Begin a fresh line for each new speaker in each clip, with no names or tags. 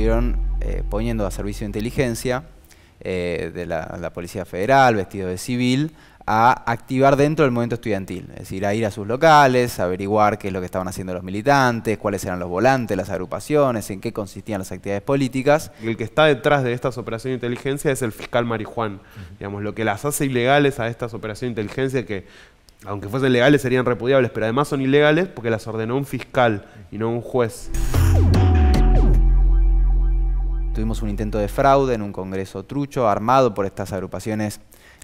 estuvieron eh, poniendo a servicio de inteligencia eh, de la, Policía Federal, vestido de civil, a activar dentro del movimiento estudiantil, es decir, a ir a sus locales, a averiguar qué es lo que estaban haciendo los militantes, cuáles eran los volantes, las agrupaciones, en qué consistían las actividades políticas.
El que está detrás de estas operaciones de inteligencia es el fiscal marijuán, digamos, lo que las hace ilegales a estas operaciones de inteligencia que aunque fuesen legales serían repudiables, pero además son ilegales porque las ordenó un fiscal y no un juez. Tuvimos un intento
de fraude en un congreso trucho armado por estas agrupaciones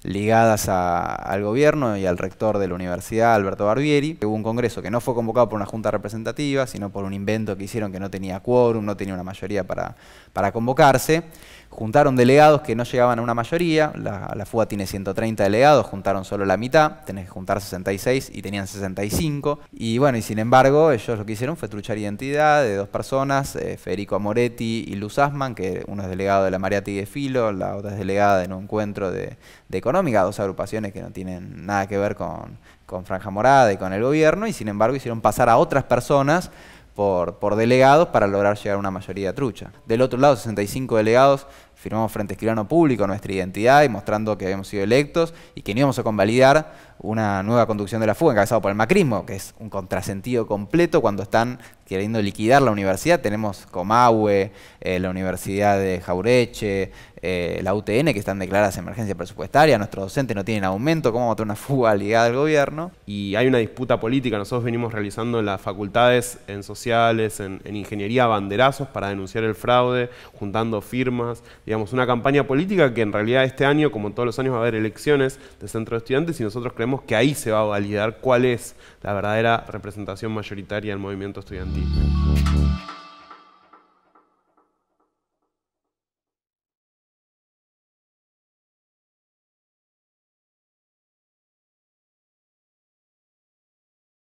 ligadas al gobierno y al rector de la universidad, Alberto Barbieri. Hubo un congreso que no fue convocado por una junta representativa, sino por un invento que hicieron que no tenía quórum, no tenía una mayoría para, para convocarse. Juntaron delegados que no llegaban a una mayoría, la, la FUA tiene 130 delegados, juntaron solo la mitad, tenés que juntar 66 y tenían 65. Y bueno, y sin embargo, ellos lo que hicieron fue truchar identidad de dos personas, eh, Federico Amoretti y Luz Asman, que uno es delegado de la Mariati de Filo, la otra es delegada en un encuentro de, de económica, dos agrupaciones que no tienen nada que ver con, Franja Morada y con el gobierno, y sin embargo hicieron pasar a otras personas por, por, delegados para lograr llegar a una mayoría trucha. Del otro lado, 65 delegados firmamos frente a escribano público nuestra identidad y mostrando que habíamos sido electos y que no íbamos a convalidar una nueva conducción de la fuga encabezada por el macrismo, que es un contrasentido completo cuando están queriendo liquidar la universidad. Tenemos Comahue, eh, la Universidad de Jaureche, eh, la UTN, que están declaradas emergencia presupuestaria, nuestros docentes no tienen aumento, ¿cómo va a
tener una fuga ligada al gobierno? Y hay una disputa política, nosotros venimos realizando en las facultades, en sociales, en ingeniería, banderazos para denunciar el fraude, juntando firmas, digamos, una campaña política que en realidad este año, como todos los años, va a haber elecciones de centro de estudiantes y nosotros creemos que ahí se va a validar cuál es la verdadera representación mayoritaria del movimiento estudiantil.